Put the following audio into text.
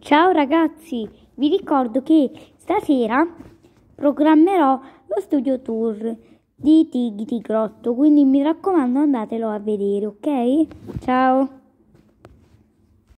Ciao ragazzi, vi ricordo che stasera programmerò lo studio tour di Tigri Grotto, quindi mi raccomando andatelo a vedere, ok? Ciao!